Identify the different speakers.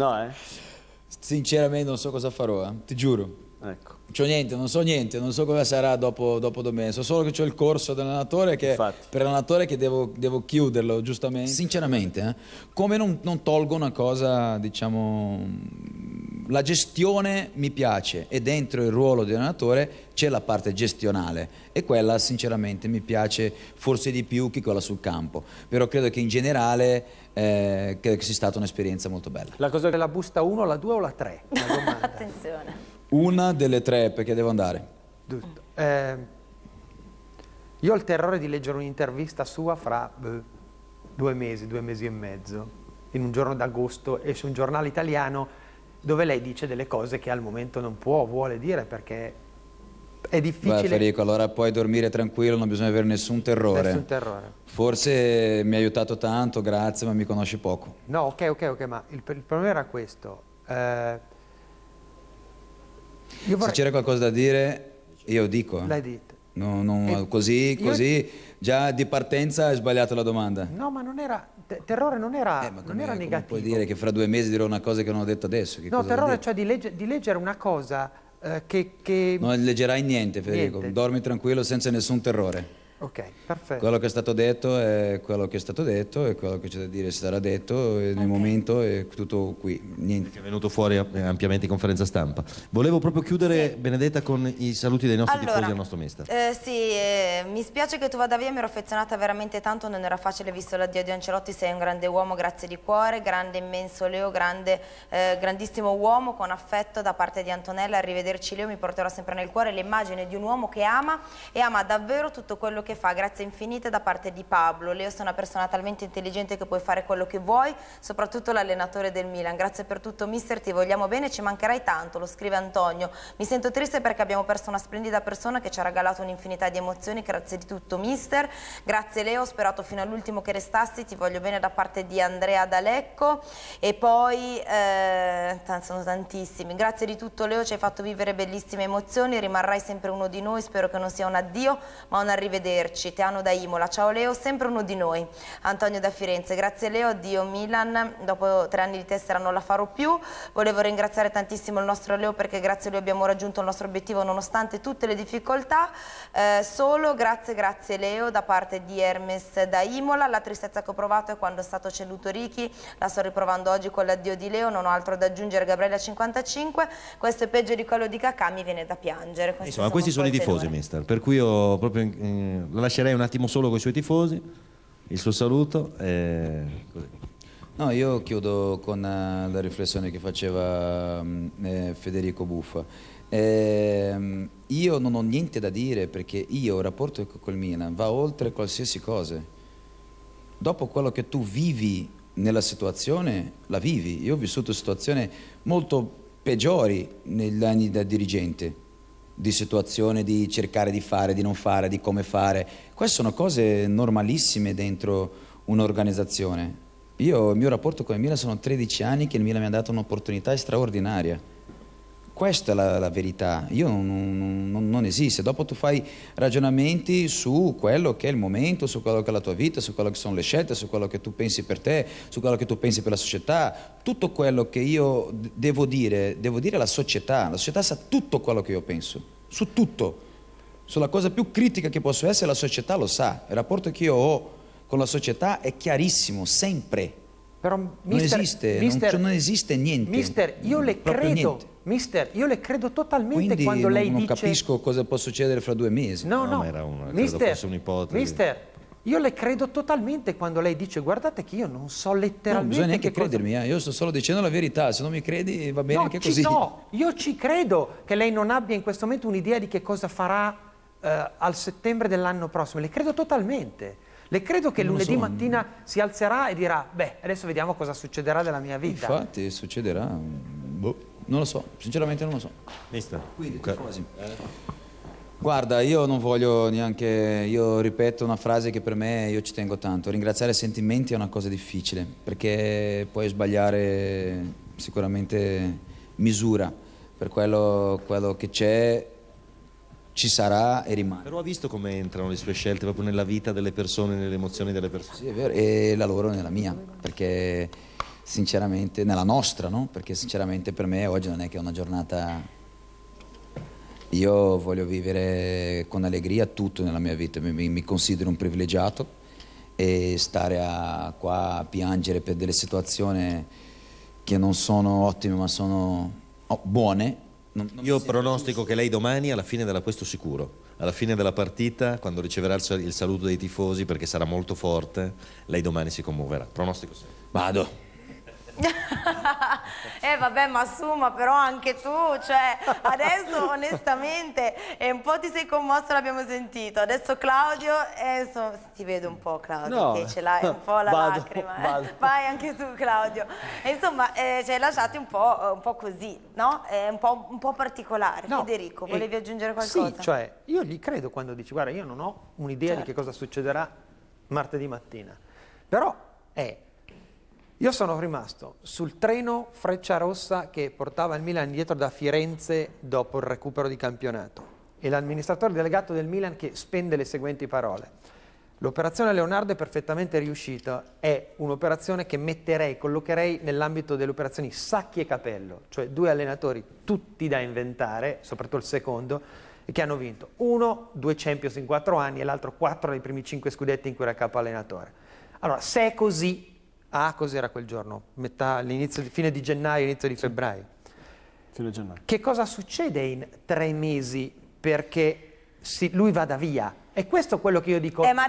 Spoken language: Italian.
Speaker 1: No, eh? Sinceramente non so cosa farò, eh? ti giuro. Ecco. C'ho niente, non so niente, non so cosa sarà dopo, dopo domenica. So solo che ho il corso dell'allenatore che Infatti. per l'allenatore che devo, devo, chiuderlo, giustamente. Sinceramente, eh? come non, non tolgo una cosa, diciamo la gestione mi piace e dentro il ruolo di allenatore c'è la parte gestionale e quella sinceramente mi piace forse di più che quella sul campo, però credo che in generale eh, credo che sia stata un'esperienza molto bella.
Speaker 2: La cosa della busta 1, la 2 o la 3?
Speaker 1: Attenzione. Una delle tre perché devo andare.
Speaker 2: Tutto. Eh, io ho il terrore di leggere un'intervista sua fra beh, due mesi, due mesi e mezzo, in un giorno d'agosto e su un giornale italiano dove lei dice delle cose che al momento non può, vuole dire perché è difficile. Beh, Federico,
Speaker 1: allora puoi dormire tranquillo, non bisogna avere nessun terrore. Nessun terrore. Forse mi ha aiutato tanto, grazie, ma mi conosci poco.
Speaker 2: No, ok, ok, ok, ma il, il problema era questo. Eh,
Speaker 1: vorrei... Se c'era qualcosa da dire, io dico. L'hai detto. No, no, eh, così, così già di partenza hai sbagliato la domanda.
Speaker 2: No, ma non era. terrore non era, eh, non era negativo. puoi
Speaker 1: dire che fra due mesi dirò una cosa che non ho detto adesso? Che no, terrore,
Speaker 2: cioè di, legge, di, leggere una cosa eh, che, che, Non
Speaker 1: leggerai niente, Federico. Niente. Dormi tranquillo senza nessun terrore. Ok, perfetto. Quello che è stato detto è quello che è stato detto e quello che c'è da dire sarà detto e nel okay. momento è tutto qui, niente. È venuto fuori ampiamente in conferenza stampa. Volevo proprio chiudere, sì. Benedetta, con i saluti dei nostri allora, tifosi al nostro mister.
Speaker 3: Eh, sì, eh, mi spiace che tu vada via, mi ero affezionata veramente tanto, non era facile visto l'addio di Ancelotti, sei un grande uomo, grazie di cuore, grande, immenso Leo, grande, eh, grandissimo uomo, con affetto da parte di Antonella, arrivederci Leo, mi porterò sempre nel cuore l'immagine di un uomo che ama e ama davvero tutto quello che che fa grazie infinite da parte di Pablo. Leo sei una persona talmente intelligente che puoi fare quello che vuoi, soprattutto l'allenatore del Milan. Grazie per tutto mister, ti vogliamo bene, ci mancherai tanto, lo scrive Antonio. Mi sento triste perché abbiamo perso una splendida persona che ci ha regalato un'infinità di emozioni, grazie di tutto mister. Grazie Leo, ho sperato fino all'ultimo che restassi, ti voglio bene da parte di Andrea D'Alecco. E poi, eh, sono tantissimi, grazie di tutto Leo, ci hai fatto vivere bellissime emozioni, rimarrai sempre uno di noi, spero che non sia un addio ma un arrivederci vederci. Teano da Imola, ciao Leo, sempre uno di noi. Antonio da Firenze, grazie Leo, addio Milan, dopo tre anni di tessera non la farò più. Volevo ringraziare tantissimo il nostro Leo perché grazie a lui abbiamo raggiunto il nostro obiettivo nonostante tutte le difficoltà. Eh, solo grazie, grazie Leo da parte di Hermes da Imola. La tristezza che ho provato è quando è stato ceduto Ricky, la sto riprovando oggi con l'addio di Leo, non ho altro da aggiungere. Gabriella 55, questo è peggio di quello di Kakà, mi viene da piangere. Questi Insomma, sono questi sono i tifosi,
Speaker 1: mister, per cui ho proprio la lascerei un attimo solo con i suoi tifosi, il suo saluto e così. No, io chiudo con eh, la riflessione che faceva mm, eh, Federico Buffa. Eh, io non ho niente da dire perché io il rapporto col Milan va oltre qualsiasi cosa. Dopo quello che tu vivi nella situazione, la vivi. Io ho vissuto situazioni molto peggiori negli anni da dirigente di situazione, di cercare di fare, di non fare, di come fare. Queste sono cose normalissime dentro un'organizzazione. Io, il mio rapporto con il Milan sono 13 anni che il Milan mi ha dato un'opportunità straordinaria. Questa è la, la verità, io non, non, non, esiste. Dopo tu fai ragionamenti su quello che è il momento, su quello che è la tua vita, su quello che sono le scelte, su quello che tu pensi per te, su quello che tu pensi per la società. Tutto quello che io devo dire, devo dire alla società. La società sa tutto quello che io penso, su tutto. Sulla cosa più critica che posso essere, la società lo sa. Il rapporto che io ho con la società è chiarissimo, sempre. Però, mister, non, esiste, mister, non, non, esiste niente. Mister, io le credo. Niente.
Speaker 2: Mister, io le credo totalmente Quindi quando non, lei non dice... non capisco
Speaker 1: cosa può succedere fra due mesi. No, no, no. Era una, mister, mister,
Speaker 2: io le credo totalmente quando lei dice guardate che io non so letteralmente... Non bisogna neanche cosa...
Speaker 1: credermi, eh. io sto solo dicendo la verità, se non mi credi va bene no, anche così. No,
Speaker 2: io ci credo che lei non abbia in questo momento un'idea di che cosa farà eh, al settembre dell'anno prossimo, le credo totalmente. Le credo che lunedì so. mattina si alzerà e dirà beh, adesso vediamo cosa succederà della mia vita. Infatti
Speaker 1: succederà... Boh. Non lo so, sinceramente non lo so. Mister. Quindi, okay. tifosi. Eh. Guarda, io non voglio neanche, io ripeto una frase che per me io ci tengo tanto, ringraziare sentimenti è una cosa difficile perché puoi sbagliare sicuramente misura per quello, quello che c'è ci sarà e rimane. Però ha visto come entrano le sue scelte proprio nella vita delle persone, nelle emozioni delle persone. Sì, è vero, e la loro nella mia, perché sinceramente, nella nostra, no? perché sinceramente per me oggi non è che è una giornata... Io voglio vivere con allegria tutto nella mia vita, mi, mi considero un privilegiato e stare a, qua a piangere per delle situazioni che non sono ottime ma sono oh, buone. Non, non Io pronostico giusto. che lei domani alla fine della questo sicuro alla fine della partita, quando riceverà il saluto dei tifosi, perché sarà molto forte, lei domani si commuoverà. Pronostico sì. Vado.
Speaker 3: eh vabbè ma Suma però anche tu, cioè adesso onestamente è eh, un po' ti sei commosso l'abbiamo sentito, adesso Claudio, eh, insomma, ti vedo un po' Claudio no. che ce l'hai un po' la vado, lacrima, eh. vai anche tu Claudio, e, insomma eh, ci hai lasciati un po', eh, un po così, no? un, po', un, po', particolare, no. Federico, volevi aggiungere qualcosa? Sì, cioè
Speaker 2: io gli credo quando dici guarda io non ho un'idea certo. di cioè. che cosa succederà martedì mattina, però è io sono rimasto sul treno Freccia Rossa che portava il Milan dietro da Firenze dopo il recupero di campionato e l'amministratore delegato del Milan che spende le seguenti parole. L'operazione Leonardo è perfettamente riuscita, è un'operazione che metterei, collocherei nell'ambito delle operazioni sacchi e capello, cioè due allenatori tutti da inventare, soprattutto il secondo, che hanno vinto uno, due Champions in quattro anni e l'altro quattro dei primi cinque scudetti in cui era capo allenatore. Allora, se è così, a ah, cos'era quel giorno? Metà, fine di gennaio, inizio di febbraio. Fine gennaio. Che cosa succede in tre mesi perché si, lui vada via? È questo quello che io dico. Eh,